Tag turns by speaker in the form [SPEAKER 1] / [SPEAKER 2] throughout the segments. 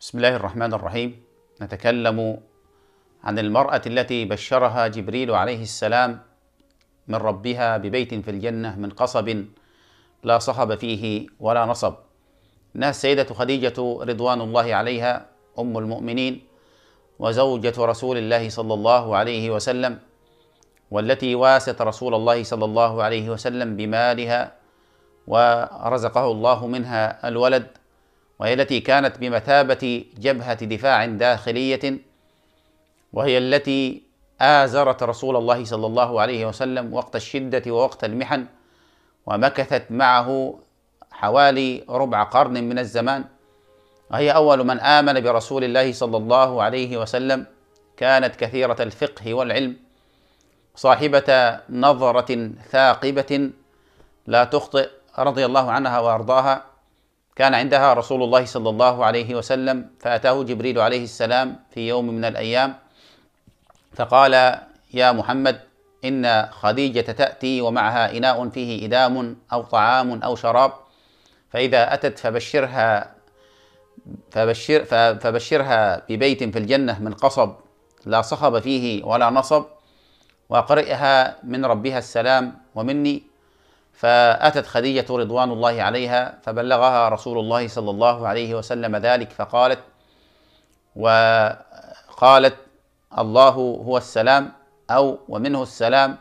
[SPEAKER 1] بسم الله الرحمن الرحيم نتكلم عن المرأة التي بشرها جبريل عليه السلام من ربها ببيت في الجنة من قصب لا صخب فيه ولا نصب إنها السيدة خديجة رضوان الله عليها أم المؤمنين وزوجة رسول الله صلى الله عليه وسلم والتي واست رسول الله صلى الله عليه وسلم بمالها ورزقه الله منها الولد وهي التي كانت بمثابة جبهة دفاع داخلية وهي التي آزرت رسول الله صلى الله عليه وسلم وقت الشدة ووقت المحن ومكثت معه حوالي ربع قرن من الزمان وهي أول من آمن برسول الله صلى الله عليه وسلم كانت كثيرة الفقه والعلم صاحبة نظرة ثاقبة لا تخطئ رضي الله عنها وأرضاها كان عندها رسول الله صلى الله عليه وسلم فأتاه جبريل عليه السلام في يوم من الأيام فقال يا محمد إن خديجة تأتي ومعها إناء فيه إدام أو طعام أو شراب فإذا أتت فبشرها فبشر فبشرها ببيت في الجنة من قصب لا صخب فيه ولا نصب وأقرئها من ربها السلام ومني فأتت خديجة رضوان الله عليها فبلغها رسول الله صلى الله عليه وسلم ذلك فقالت وقالت الله هو السلام أو ومنه السلام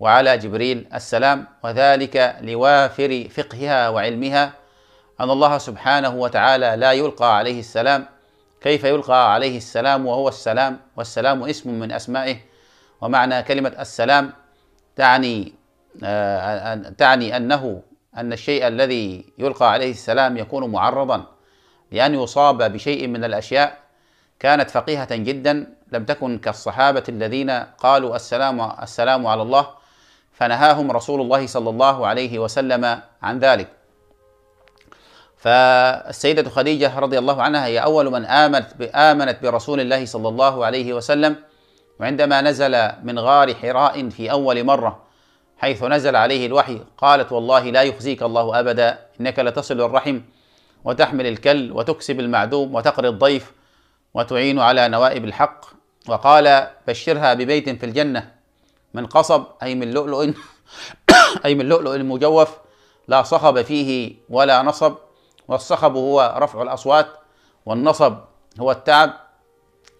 [SPEAKER 1] وعلى جبريل السلام وذلك لوافر فقهها وعلمها أن الله سبحانه وتعالى لا يلقى عليه السلام كيف يلقى عليه السلام وهو السلام والسلام اسم من أسمائه ومعنى كلمة السلام تعني آه، أن تعني أنه أن الشيء الذي يلقى عليه السلام يكون معرضا لأن يصاب بشيء من الأشياء كانت فقيهة جدا لم تكن كالصحابة الذين قالوا السلام السلام على الله فنهاهم رسول الله صلى الله عليه وسلم عن ذلك. فالسيدة خديجة رضي الله عنها هي أول من آمنت آمنت برسول الله صلى الله عليه وسلم وعندما نزل من غار حراء في أول مرة حيث نزل عليه الوحي قالت والله لا يخزيك الله أبدا إنك لتصل الرحم وتحمل الكل وتكسب المعدوم وتقري الضيف وتعين على نوائب الحق وقال بشرها ببيت في الجنة من قصب أي من لؤلؤ أي من لؤلؤ مجوف لا صخب فيه ولا نصب والصخب هو رفع الأصوات والنصب هو التعب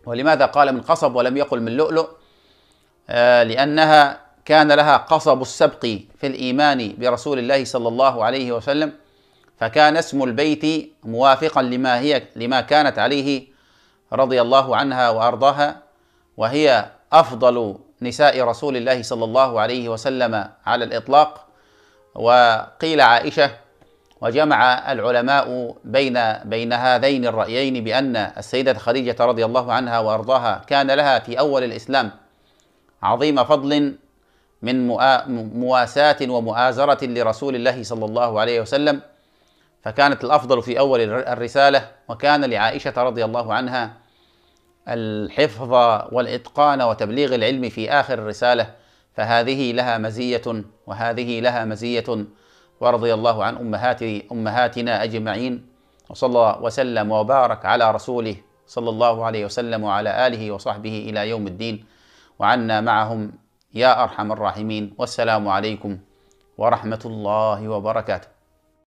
[SPEAKER 1] ولماذا قال من قصب ولم يقل من لؤلؤ آه لأنها كان لها قصب السبق في الإيمان برسول الله صلى الله عليه وسلم فكان اسم البيت موافقا لما هي لما كانت عليه رضي الله عنها وأرضاها وهي أفضل نساء رسول الله صلى الله عليه وسلم على الإطلاق وقيل عائشة وجمع العلماء بين بين هذين الرأيين بأن السيدة خديجة رضي الله عنها وأرضاها كان لها في أول الإسلام عظيم فضل من مواساة ومؤازرة لرسول الله صلى الله عليه وسلم فكانت الأفضل في أول الرسالة وكان لعائشة رضي الله عنها الحفظ والإتقان وتبليغ العلم في آخر الرسالة فهذه لها مزية وهذه لها مزية ورضي الله عن أمهات أمهاتنا أجمعين وصلى وسلم وبارك على رسوله صلى الله عليه وسلم وعلى آله وصحبه إلى يوم الدين وعنا معهم يا ارحم الراحمين والسلام عليكم ورحمه الله وبركاته